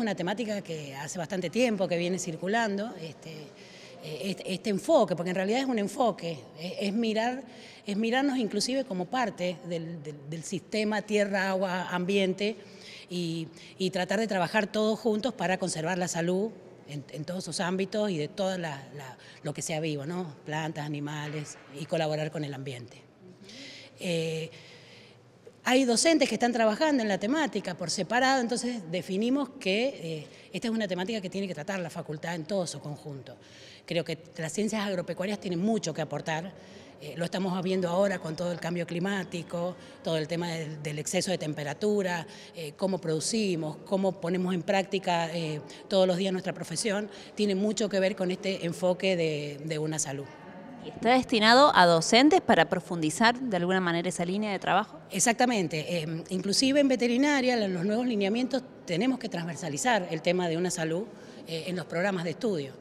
una temática que hace bastante tiempo que viene circulando, este, eh, este, este enfoque, porque en realidad es un enfoque, es, mirar, es mirarnos inclusive como parte del, sistema tierra, agua, ambiente y, tratar de trabajar todos juntos para conservar la salud en, todos sus ámbitos y de todo lo que sea vivo, ¿no? plantas, animales y colaborar con el ambiente. Eh, hay docentes que están trabajando en la temática por separado, entonces definimos que eh, esta es una temática que tiene que tratar la facultad en todo su conjunto. Creo que las ciencias agropecuarias tienen mucho que aportar. Eh, lo estamos viendo ahora con todo el cambio climático, todo el tema del, exceso de temperatura, eh, cómo producimos, cómo ponemos en práctica todos los días nuestra profesión, tiene mucho que ver con este enfoque de una salud. ¿Está destinado a docentes para profundizar de alguna manera esa línea de trabajo? Exactamente. Em, inclusive en veterinaria, en los nuevos lineamientos, tenemos que transversalizar el tema de una salud eh, en los programas de estudio.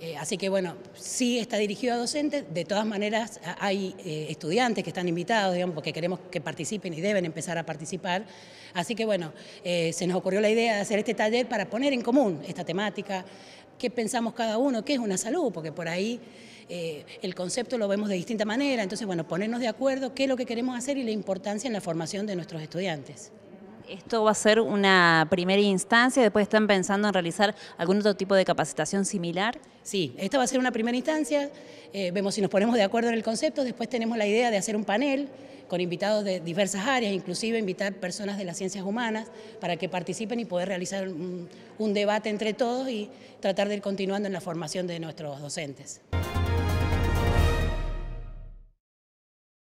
Eh, así que bueno, sí está dirigido a docentes, de todas maneras hay eh, estudiantes que están invitados, digamos, porque queremos que participen y deben empezar a participar. Así que bueno, se nos ocurrió la idea de hacer este taller para poner en común esta temática, qué pensamos cada uno, qué es una salud, porque por ahí eh, el concepto lo vemos de distinta manera, entonces bueno, ponernos de acuerdo qué es lo que queremos hacer y la importancia en la formación de nuestros estudiantes. Esto va a ser una primera instancia, después están pensando en realizar algún otro tipo de capacitación similar. Sí, esta va a ser una primera instancia, eh, vemos si nos ponemos de acuerdo en el concepto, después tenemos la idea de hacer un panel con invitados de diversas áreas, inclusive invitar personas de las ciencias humanas para que participen y poder realizar un debate entre todos y tratar de ir continuando en la formación de nuestros docentes.